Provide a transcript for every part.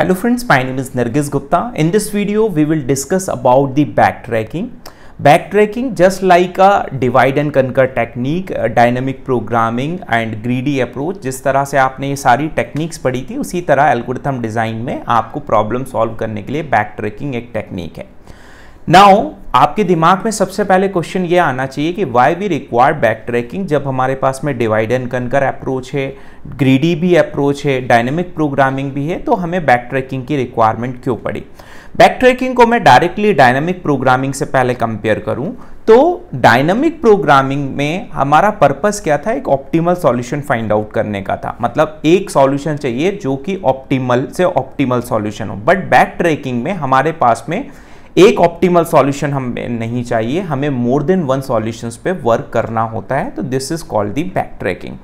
Hello friends, my name is Nargis Gupta. In this video, we will discuss about the backtracking. Backtracking, just like a divide and conquer technique, dynamic programming and greedy approach, जिस तरह से आपने ये सारी techniques पढ़ी थी उसी तरह algorithm design में आपको problem solve करने के लिए backtracking एक technique है नाउ आपके दिमाग में सबसे पहले क्वेश्चन ये आना चाहिए कि why we require backtracking जब हमारे पास में डिवाइड एंड कनकर अप्रोच है ग्रीडी भी अप्रोच है डायनेमिक प्रोग्रामिंग भी है तो हमें बैक ट्रैकिंग की रिक्वायरमेंट क्यों पड़ी बैक ट्रैकिंग को मैं डायरेक्टली डायनेमिक प्रोग्रामिंग से पहले कंपेयर करूं तो डायनेमिक प्रोग्रामिंग में हमारा पर्पस क्या था एक ऑप्टिमल सॉल्यूशन फाइंड आउट करने का था मतलब एक सॉल्यूशन चाहिए जो कि ऑप्टिमल से ऑप्टिमल सॉल्यूशन हो बट बैक ट्रैकिंग में हमारे पास में एक ऑप्टिमल सॉल्यूशन हमें नहीं चाहिए हमें मोर देन वन सॉल्यूशंस पे वर्क करना होता है तो this is called the backtracking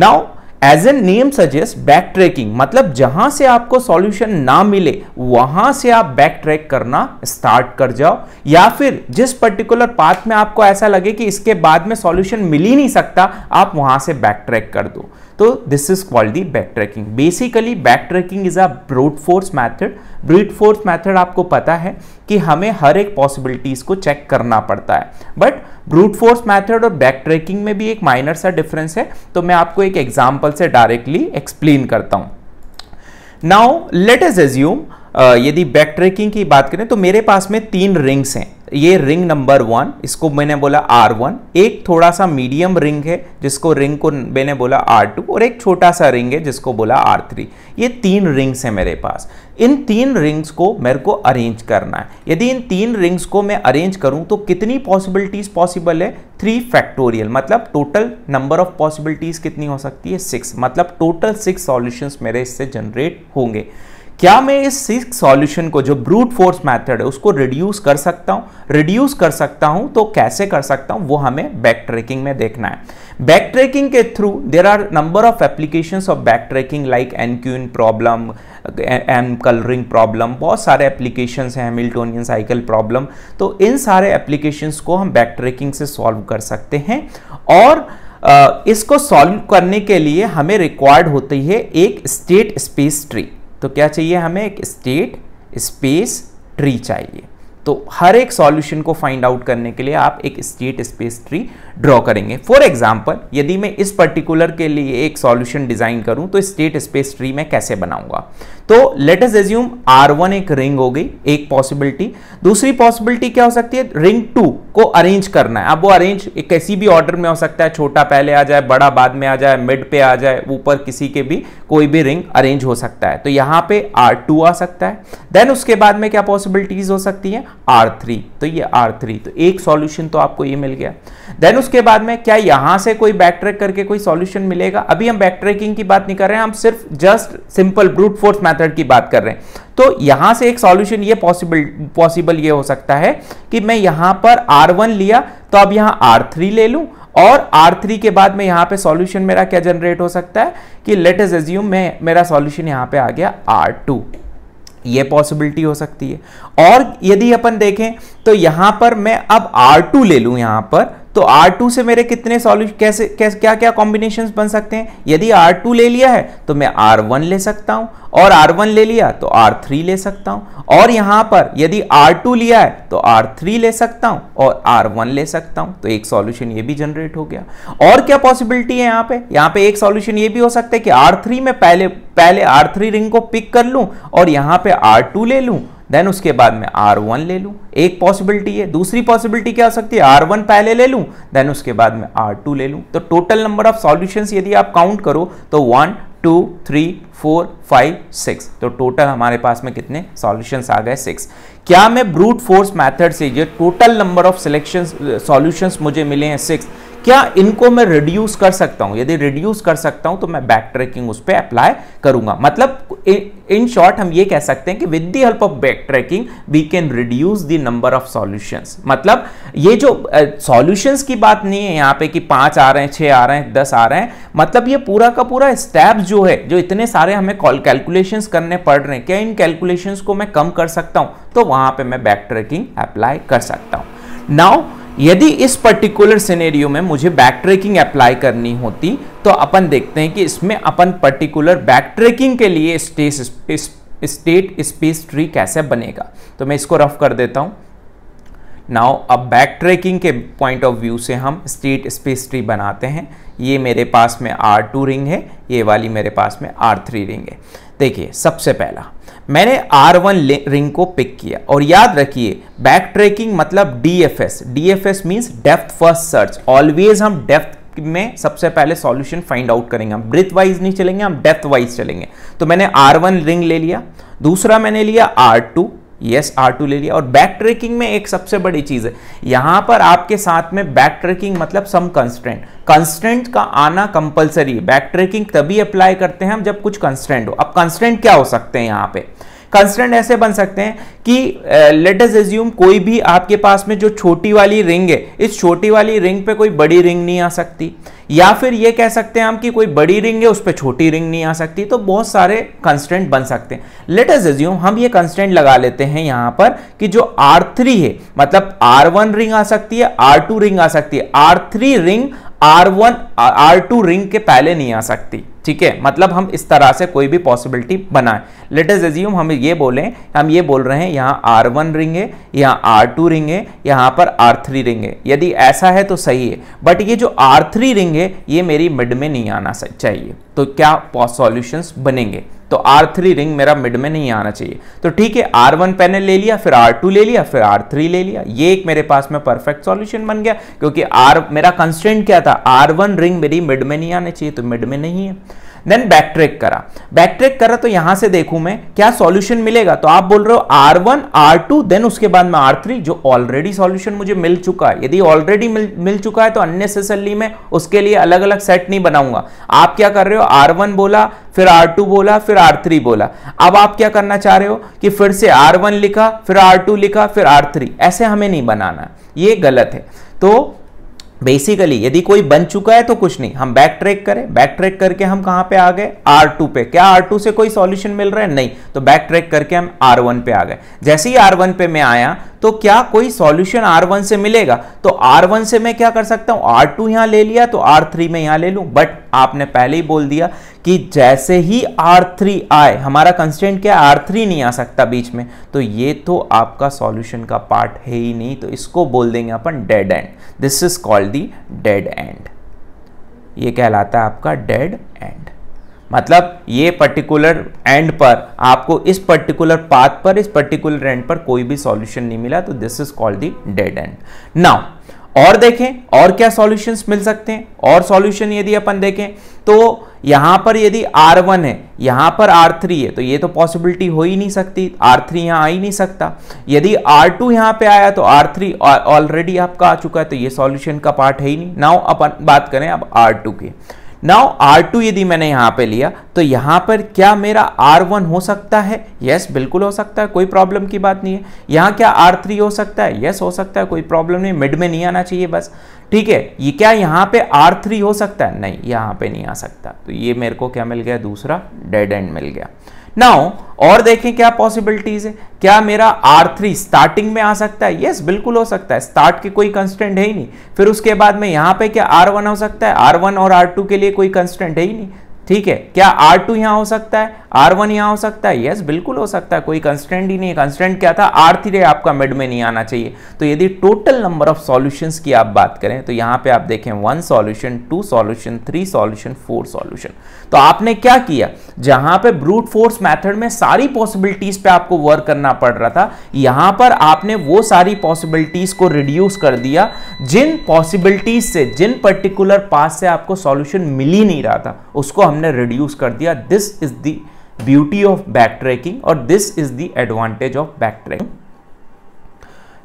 now as a name suggest backtracking मतलब जहां से आपको सॉल्यूशन ना मिले वहां से आप बैक ट्रैक करना स्टार्ट कर जाओ या फिर जिस पर्टिकुलर पाथ में आपको ऐसा लगे कि इसके बाद में सॉल्यूशन मिल ही नहीं सकता आप वहां से बैक ट्रैक कर दो तो this is called the backtracking basically backtracking is a brute force method brute force method आपको पता है कि हमें हर एक पॉसिबिलिटीज को चेक करना पड़ता है बट ब्रूट फोर्स मैथड और बैक ट्रैकिंग में भी एक माइनर सा डिफरेंस है तो मैं आपको एक एग्जाम्पल से डायरेक्टली एक्सप्लेन करता हूँ नाउ लेट एज एज्यूम यदि बैक ट्रैकिंग की बात करें तो मेरे पास में तीन रिंग्स हैं ये रिंग नंबर वन इसको मैंने बोला आर वन एक थोड़ा सा मीडियम रिंग है जिसको रिंग को मैंने बोला आर टू और एक छोटा सा रिंग है जिसको बोला आर थ्री ये तीन रिंग्स हैं मेरे पास इन तीन रिंग्स को मेरे को अरेंज करना है यदि इन तीन रिंग्स को मैं अरेंज करूं तो कितनी पॉसिबिलिटीज़ पॉसिबल है थ्री फैक्टोरियल मतलब टोटल नंबर ऑफ पॉसिबिलिटीज़ कितनी हो सकती है सिक्स मतलब टोटल सिक्स सॉल्यूशंस मेरे इससे जनरेट होंगे क्या मैं इस सिक्स सॉल्यूशन को जो ब्रूट फोर्स मेथड है उसको रिड्यूस कर सकता हूँ रिड्यूस कर सकता हूँ तो कैसे कर सकता हूँ वो हमें बैक ट्रेकिंग में देखना है बैक ट्रेकिंग के through there are number of applications of backtracking like n queen problem M colouring problem बहुत सारे एप्लीकेशंस हैं हेमिल्टोनियन साइकिल प्रॉब्लम तो इन सारे एप्लीकेशंस को हम बैक ट्रेकिंग से सॉल्व कर सकते हैं और इसको सॉल्व करने के लिए हमें रिक्वायर्ड होती है एक स्टेट स्पेस ट्री तो क्या चाहिए हमें एक स्टेट स्पेस ट्री चाहिए तो हर एक सॉल्यूशन को फाइंड आउट करने के लिए आप एक स्टेट स्पेस ट्री ड्रॉ करेंगे फॉर एग्जाम्पल यदि मैं इस पर्टिकुलर के लिए एक सॉल्यूशन डिज़ाइन करूं तो स्टेट स्पेस ट्री मैं कैसे बनाऊंगा तो let S assume R one एक रिंग हो गई एक पॉसिबिलिटी दूसरी पॉसिबिलिटी क्या हो सकती है रिंग टू को अरेंज करना है अब वो अरेंज किसी भी ऑर्डर में हो सकता है छोटा पहले आ जाए बड़ा बाद में आ जाए मिड पे आ जाए ऊपर किसी के भी कोई भी रिंग अरेंज हो सकता है तो यहां पे आर टू आ सकता है देन उसके बाद में क्या पॉसिबिलिटीज हो सकती है आर थ्री तो ये आर थ्री तो एक सॉल्यूशन तो आपको ये मिल गया देन उसके बाद में क्या यहां से कोई बैकट्रैक करके कोई सॉल्यूशन मिलेगा अभी हम बैकट्रैकिंग की बात नहीं कर रहे हैं हम सिर्फ just simple brute force math method की बात कर रहे हैं तो यहां से एक सॉल्यूशन ये पॉसिबल पॉसिबल ये हो सकता है कि मैं यहां पर R1 लिया तो अब यहाँ R3 ले लूं और R3 के बाद में यहां पे सॉल्यूशन मेरा क्या जनरेट हो सकता है कि लेट इज एज्यूम मैं मेरा सॉल्यूशन यहां पे आ गया R2 ये पॉसिबिलिटी हो सकती है और यदि अपन देखें तो यहां पर मैं अब R2 ले लूं यहां पर तो R2 से मेरे कितने सॉल्यूशन कैसे, कैसे क्या क्या कॉम्बिनेशन बन सकते हैं यदि R2 ले लिया है तो मैं R1 ले सकता हूं और R1 ले लिया तो R3 ले सकता हूं और यहां पर यदि R2 लिया है तो R3 ले सकता हूं और R1 ले सकता हूं तो एक सॉल्यूशन ये भी जनरेट हो गया और क्या पॉसिबिलिटी है यहां पे यहां पे एक सॉल्यूशन ये भी हो सकता है कि R3 में पहले पहले R3 रिंग को पिक कर लूं और यहां पे R2 ले लूं देन उसके बाद में आर वन ले लूँ एक पॉसिबिलिटी है दूसरी पॉसिबिलिटी क्या हो सकती है आर वन पहले ले लूँ देन उसके बाद में आर टू ले लूँ तो टोटल नंबर ऑफ सॉल्यूशंस यदि आप काउंट करो तो one two three four five six तो टोटल हमारे पास में कितने सॉल्यूशंस आ गए सिक्स क्या मैं ब्रूट फोर्स मेथड से जो total number of selection solutions मुझे मिले हैं सिक्स क्या इनको मैं रिड्यूस कर सकता हूं यदि रिड्यूस कर सकता हूं तो मैं बैक ट्रैकिंग उस पर अप्लाई करूंगा मतलब इन शॉर्ट हम ये कह सकते हैं कि with the help of backtracking we can reduce the number of solutions मतलब ये जो सॉल्यूशंस uh, की बात नहीं है यहाँ पे कि पांच आ रहे हैं छह आ रहे हैं दस आ रहे हैं मतलब ये पूरा का पूरा स्टेप जो है जो इतने सारे हमें कैलकुलेशन करने पड़ रहे हैं क्या इन कैलकुलेशन को मैं कम कर सकता हूँ तो वहां पर मैं बैक ट्रैकिंग अप्लाई कर सकता हूँ नाउ यदि इस पर्टिकुलर सिनेरियो में मुझे बैक ट्रेकिंग अप्लाई करनी होती तो अपन देखते हैं कि इसमें अपन पर्टिकुलर बैक ट्रेकिंग के लिए स्टेस स्टेट स्पेस ट्री कैसे बनेगा तो मैं इसको रफ कर देता हूं नाउ अब बैक ट्रेकिंग के पॉइंट ऑफ व्यू से हम स्टेट स्पेस ट्री बनाते हैं ये मेरे पास में आर टू रिंग है ये वाली मेरे पास में आर थ्री रिंग है देखिए सबसे पहला मैंने R1 रिंग को पिक किया और याद रखिए बैक ट्रैकिंग मतलब DFS DFS means depth first search always हम डेप्थ में सबसे पहले सॉल्यूशन फाइंड आउट करेंगे हम ब्रिथ वाइज नहीं चलेंगे हम डेप्थ वाइज चलेंगे तो मैंने R1 रिंग ले लिया दूसरा मैंने लिया R2 यस आर टू ले लिया और बैक ट्रेकिंग में एक सबसे बड़ी चीज़ है यहां पर आपके साथ में बैक ट्रेकिंग मतलब सम कंस्टेंट कंस्टेंट का आना कंपलसरी है बैक ट्रेकिंग तभी अप्लाई करते हैं हम जब कुछ कंस्टेंट हो अब कंस्टेंट क्या हो सकते हैं यहां पे कंस्टेंट ऐसे बन सकते हैं कि लेट अस एज्यूम कोई भी आपके पास में जो छोटी वाली रिंग है इस छोटी वाली रिंग पे कोई बड़ी रिंग नहीं आ सकती या फिर ये कह सकते हैं हम कि कोई बड़ी रिंग है उस पर छोटी रिंग नहीं आ सकती तो बहुत सारे कंस्टेंट बन सकते हैं लेट अस एज्यूम हम ये कंस्टेंट लगा लेते हैं यहाँ पर कि जो R3 है मतलब R1 रिंग आ सकती है R2 रिंग आ सकती है R3 ring R1 R2 ring के पहले नहीं आ सकती ठीक है मतलब हम इस तरह से कोई भी पॉसिबिलिटी बनाएं लेट इज एज्यूम हम ये बोलें हम ये बोल रहे हैं यहाँ आर वन रिंग है यहाँ आर टू रिंग है यहाँ पर आर थ्री रिंग है यदि ऐसा है तो सही है बट ये जो आर थ्री रिंग है ये मेरी मिड में नहीं आना चाहिए तो क्या सॉल्यूशंस बनेंगे तो आर थ्री रिंग मेरा मिड में नहीं आना चाहिए तो ठीक है आर वन पैनल ले लिया फिर आर टू ले लिया फिर आर थ्री ले लिया ये एक मेरे पास में परफेक्ट सॉल्यूशन बन गया क्योंकि आर मेरा कंस्टेंट क्या था आर वन रिंग मेरी मिड में नहीं आना चाहिए तो मिड में नहीं है देन बैकट्रेक करा बैकट्रेक करा तो यहां से देखू मैं क्या सॉल्यूशन मिलेगा तो आप बोल रहे हो R one R two then उसके बाद में आर थ्री जो ऑलरेडी सॉल्यूशन मुझे मिल चुका है यदि ऑलरेडी मिल, मिल चुका है तो अननेसेसरली मैं उसके लिए अलग अलग सेट नहीं बनाऊंगा आप क्या कर रहे हो आर वन बोला फिर आर टू बोला फिर आर थ्री बोला अब आप क्या करना चाह रहे हो कि फिर से आर वन लिखा फिर आर टू लिखा फिर आर थ्री ऐसे हमें नहीं बनाना ये गलत है तो बेसिकली यदि कोई बन चुका है तो कुछ नहीं हम बैक ट्रैक करें बैक ट्रैक करके हम कहां पे आ गए R2 पे क्या R2 से कोई सॉल्यूशन मिल रहा है नहीं तो बैक ट्रैक करके हम R1 पे आ गए जैसे ही R1 पे मैं आया तो क्या कोई सॉल्यूशन R1 से मिलेगा तो R1 से मैं क्या कर सकता हूं R2 यहां ले लिया तो R3 में यहां ले लू बट आपने पहले ही बोल दिया कि जैसे ही R3 आए हमारा कंस्टेंट क्या R3 नहीं आ सकता बीच में तो ये तो आपका सॉल्यूशन का पार्ट है ही नहीं तो इसको बोल देंगे अपन dead end this is called the dead end ये कहलाता है आपका डेड एंड मतलब ये पर्टिकुलर एंड पर आपको इस पर्टिकुलर पाथ पर इस पर्टिकुलर एंड पर कोई भी सॉल्यूशन नहीं मिला तो this is called the dead end now और देखें और क्या सॉल्यूशंस मिल सकते हैं और सॉल्यूशन यदि अपन देखें तो यहाँ पर यदि R1 है यहाँ पर R3 है तो ये तो पॉसिबिलिटी हो ही नहीं सकती R3 यहाँ आ ही नहीं सकता यदि R2 टू यहाँ पर आया तो R3 ऑलरेडी आपका आ चुका है तो ये सॉल्यूशन का पार्ट है ही नहीं नाउ अपन बात करें अब R2 के नाउ R2 यदि मैंने यहाँ पे लिया तो यहाँ पर क्या मेरा R1 हो सकता है यस yes, बिल्कुल हो सकता है कोई प्रॉब्लम की बात नहीं है यहाँ क्या R3 हो सकता है यस yes, हो सकता है कोई प्रॉब्लम नहीं मिड में नहीं आना चाहिए बस ठीक है ये क्या यहाँ पे R3 हो सकता है नहीं यहाँ पे नहीं आ सकता तो ये मेरे को क्या मिल गया दूसरा डेड एंड मिल गया नाउ और देखें क्या पॉसिबिलिटीज है क्या मेरा R3 स्टार्टिंग में आ सकता है यस yes, बिल्कुल हो सकता है स्टार्ट की कोई कंस्टेंट है ही नहीं फिर उसके बाद में यहां पे क्या R1 हो सकता है R1 और R2 के लिए कोई कंस्टेंट है ही नहीं ठीक है क्या आर टू यहां हो सकता है आर वन यहां हो सकता है यस बिल्कुल हो सकता है कोई कंस्टेंट ही नहीं है कंस्टेंट क्या था आर थ्री आपका मिड में नहीं आना चाहिए तो यदि टोटल नंबर ऑफ सॉल्यूशंस की आप बात करें तो यहां पे आप देखें one solution two solution three solution four solution तो आपने क्या किया जहां पे ब्रूट फोर्स मैथड में सारी पॉसिबिलिटीज पे आपको वर्क करना पड़ रहा था यहां पर आपने वो सारी पॉसिबिलिटीज को रिड्यूस कर दिया जिन पॉसिबिलिटीज से जिन पर्टिकुलर पास से आपको सोल्यूशन मिल ही नहीं रहा था उसको हमने हमने रिड्यूस कर दिया this is the beauty of backtracking और this is the advantage of backtracking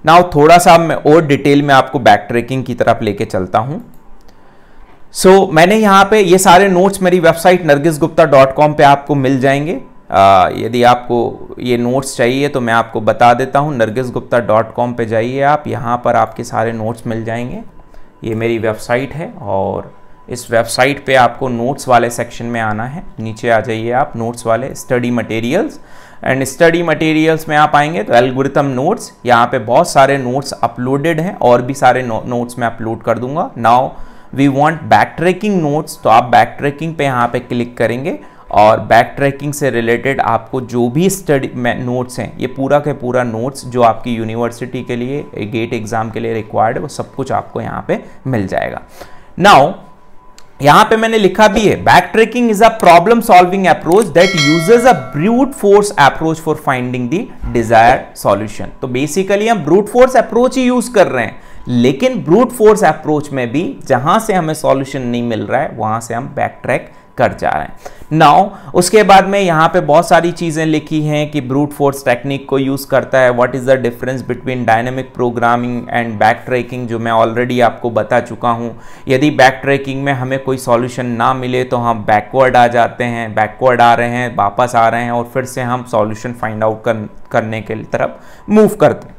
now थोड़ा सा मैं और डिटेल में आपको बैक ट्रैकिंग की तरफ लेके चलता हूं सो so, मैंने यहां पे ये सारे नोट्स मेरी website Nargis Gupta dot com पर आपको मिल जाएंगे आ, यदि आपको ये नोट्स चाहिए तो मैं आपको बता देता हूँ नरगिस गुप्ता डॉट कॉम पर जाइए आप यहाँ पर आपके सारे नोट्स मिल जाएंगे ये मेरी वेबसाइट है और इस वेबसाइट पे आपको नोट्स वाले सेक्शन में आना है नीचे आ जाइए आप नोट्स वाले study materials and study materials में आप आएंगे तो एल्गोरिथम नोट्स यहाँ पे बहुत सारे नोट्स अपलोडेड हैं और भी सारे नोट्स मैं अपलोड कर दूंगा now we want backtracking notes तो आप बैक ट्रैकिंग पे यहाँ पे क्लिक करेंगे और बैक ट्रैकिंग से रिलेटेड आपको जो भी स्टडी नोट्स हैं ये पूरा के पूरा नोट्स जो आपकी यूनिवर्सिटी के लिए गेट एग्ज़ाम के लिए रिक्वायर्ड वो सब कुछ आपको यहाँ पे मिल जाएगा नाउ यहां पे मैंने लिखा भी है backtracking is a problem solving approach that uses a brute force approach for finding the desired solution तो बेसिकली हम ब्रूट फोर्स अप्रोच ही यूज कर रहे हैं लेकिन ब्रूट फोर्स अप्रोच में भी जहां से हमें सॉल्यूशन नहीं मिल रहा है वहां से हम बैक ट्रैक कर जा रहे हैं नाउ उसके बाद में यहाँ पे बहुत सारी चीज़ें लिखी हैं कि ब्रूट फोर्स टेक्निक को यूज़ करता है what is the difference between dynamic programming and backtracking जो मैं ऑलरेडी आपको बता चुका हूँ यदि बैक ट्रैकिंग में हमें कोई सॉल्यूशन ना मिले तो हम बैकवर्ड आ जाते हैं बैकवर्ड आ रहे हैं वापस आ रहे हैं और फिर से हम सॉल्यूशन फाइंड आउट कर, करने के तरफ मूव करते हैं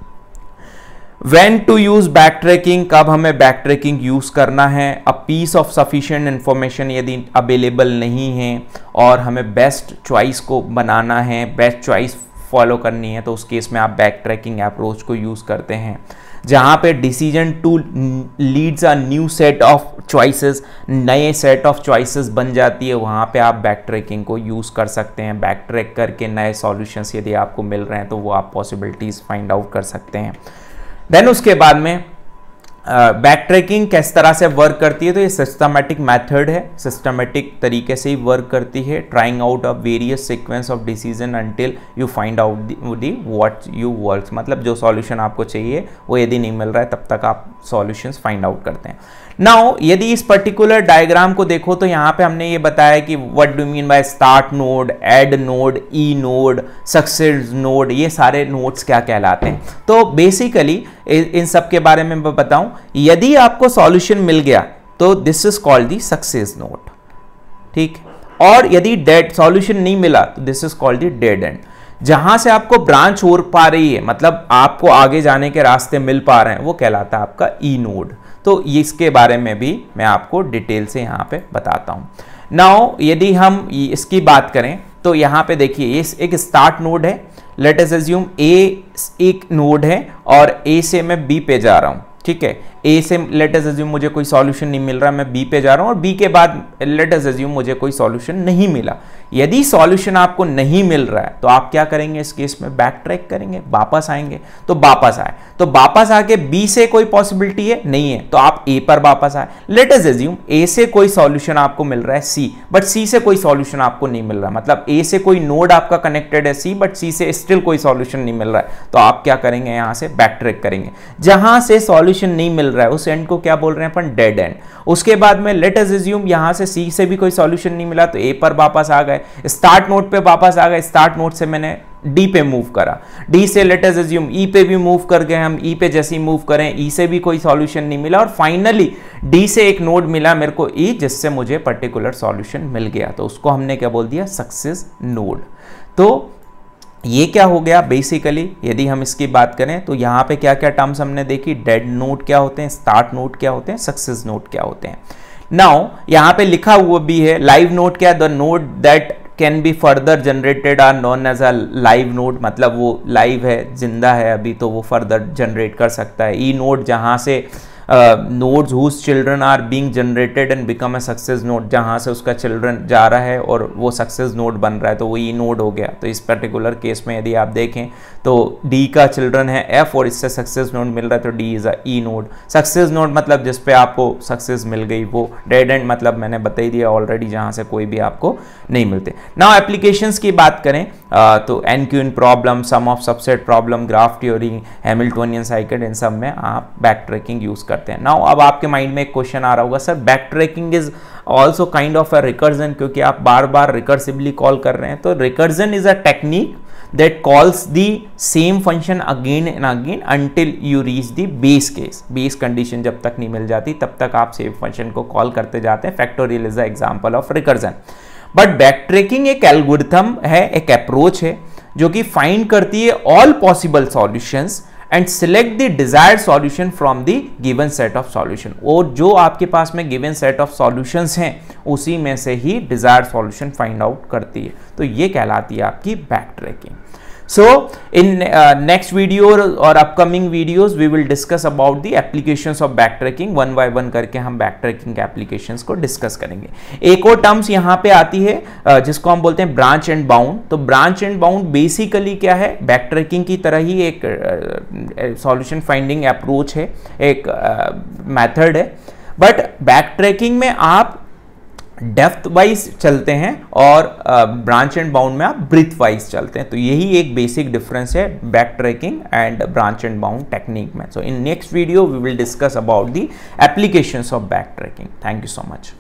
when to use backtracking कब हमें बैक ट्रैकिंग यूज करना है a piece of sufficient information यदि अवेलेबल नहीं है और हमें बेस्ट चॉइस को बनाना है बेस्ट चॉइस फॉलो करनी है तो उस केस में आप बैक ट्रैकिंग अप्रोच को यूज़ करते हैं जहाँ पे decision to leads a new set of choices नए सेट ऑफ चॉइसेस बन जाती है वहाँ पे आप बैक ट्रैकिंग को यूज़ कर सकते हैं बैक ट्रैक करके नए सॉल्यूशंस यदि आपको मिल रहे हैं तो वो आप पॉसिबिलिटीज़ फाइंड आउट कर सकते हैं देन उसके बाद में बैक ट्रैकिंग किस तरह से वर्क करती है तो ये सिस्टमेटिक मेथड है सिस्टमेटिक तरीके से ही वर्क करती है trying out of various sequence of decision until you find out the what you work मतलब जो सॉल्यूशन आपको चाहिए वो यदि नहीं मिल रहा है तब तक आप सॉल्यूशंस फाइंड आउट करते हैं नाउ यदि इस पर्टिकुलर डायग्राम को देखो तो यहां पे हमने ये बताया कि what do mean by start node dead node E node success node ये सारे नोड्स क्या कहलाते हैं तो बेसिकली इन सब के बारे में बताऊं यदि आपको सॉल्यूशन मिल गया तो this is called the success node ठीक और यदि डेड सॉल्यूशन नहीं मिला तो this is called the dead end जहां से आपको ब्रांच हो पा रही है मतलब आपको आगे जाने के रास्ते मिल पा रहे हैं वो कहलाता है आपका ई e नोड तो इसके बारे में भी मैं आपको डिटेल से यहाँ पे बताता हूँ नाउ यदि हम इसकी बात करें तो यहाँ पे देखिए ये एक स्टार्ट नोड है लेट एस एज्यूम ए एक नोड है और ए से मैं बी पे जा रहा हूँ ठीक है ए से लेटेस्ट एज्यूम मुझे कोई सॉल्यूशन नहीं मिल रहा मैं बी पे जा रहा हूँ और बी के बाद लेटेस्ट एज्यूम मुझे कोई सॉल्यूशन नहीं मिला यदि सॉल्यूशन आपको नहीं मिल रहा है तो आप क्या करेंगे इस केस में बैक ट्रैक करेंगे वापस आएंगे तो वापस आए तो वापस आके बी से कोई पॉसिबिलिटी है नहीं है तो आप ए पर वापस आए लेटेस्ट एज्यूम ए से कोई सॉल्यूशन आपको मिल रहा है सी बट सी से कोई सॉल्यूशन आपको नहीं मिल रहा मतलब ए से कोई नोड आपका कनेक्टेड है सी बट सी से स्टिल कोई सॉल्यूशन नहीं मिल रहा है तो आप क्या करेंगे यहां से बैक ट्रैक करेंगे जहां से सॉल्यूशन नहीं मिल रहा है उस एंड को क्या बोल रहे हैं अपन डेड एंड उसके बाद में लेट एस रिज्यूम यहां से सी से भी कोई सॉल्यूशन नहीं मिला तो ए पर वापस आ गए स्टार्ट नोट पे वापस आ गए स्टार्ट नोट से मैंने डी पे मूव करा डी से लेट लेटेस्ट रिज्यूम ई पे भी मूव कर गए हम ई e पे जैसे ही मूव करें ई e से भी कोई सॉल्यूशन नहीं मिला और फाइनली डी से एक नोड मिला मेरे को ई e, जिससे मुझे पर्टिकुलर सॉल्यूशन मिल गया तो उसको हमने क्या बोल दिया सक्सेस नोड तो ये क्या हो गया बेसिकली यदि हम इसकी बात करें तो यहाँ पे क्या क्या टर्म्स हमने देखी डेड नोट क्या होते हैं स्टार्ट नोट क्या होते हैं सक्सेस नोट क्या होते हैं नाउ यहाँ पे लिखा हुआ भी है लाइव नोट क्या the node that can be further generated are known as a live node मतलब वो लाइव है जिंदा है अभी तो वो फर्दर जनरेट कर सकता है ई e नोट जहाँ से nodes whose children are being generated and become a success node जहाँ से उसका चिल्ड्रन जा रहा है और वो सक्सेस नोड बन रहा है तो वो ई नोड हो गया तो इस पर्टिकुलर केस में यदि आप देखें तो डी का चिल्ड्रन है एफ और इससे सक्सेस नोड मिल रहा है तो the is a E node success node मतलब जिस पे आपको सक्सेस मिल गई वो डेड एंड मतलब मैंने बताई दिया ऑलरेडी जहाँ से कोई भी आपको नहीं मिलते ना एप्लीकेशंस की बात करें आ, uh, तो N queen problem sum of subset problem graph theory Hamiltonian cycle इन सब में आप बैक ट्रैकिंग यूज़ कर करते हैं नाउ अब आपके माइंड में एक क्वेश्चन आ रहा होगा sir backtracking is also kind of a recursion क्योंकि आप बार बार रिकर्सिवली कॉल कर रहे हैं तो recursion is a technique that calls the same function again and again until you reach the base case base condition जब तक नहीं मिल जाती तब तक आप सेम फंक्शन को कॉल करते जाते हैं factorial is a example of recursion but backtracking एक एल्गोरिथम है एक अप्रोच है जो कि फाइंड करती है all possible solutions and select the desired solution from the given set of solution और जो आपके पास में गिवन सेट ऑफ सॉल्यूशंस हैं उसी में से ही डिजायर्ड सॉल्यूशन फाइंड आउट करती है तो ये कहलाती है आपकी backtracking so in uh, next video or upcoming videos we will discuss about the applications of backtracking one by one करके हम backtracking applications को discuss करेंगे एक और terms यहाँ पे आती है जिसको हम बोलते हैं branch and bound तो branch and bound basically क्या है backtracking की तरह ही एक solution finding approach है एक method है बट बैक ट्रैकिंग में आप डेफ्थ वाइज चलते हैं और ब्रांच एंड बाउंड में आप ब्रिथ वाइज चलते हैं तो यही एक बेसिक डिफरेंस है backtracking and branch and bound technique में so in next video we will discuss about the applications of backtracking thank you so much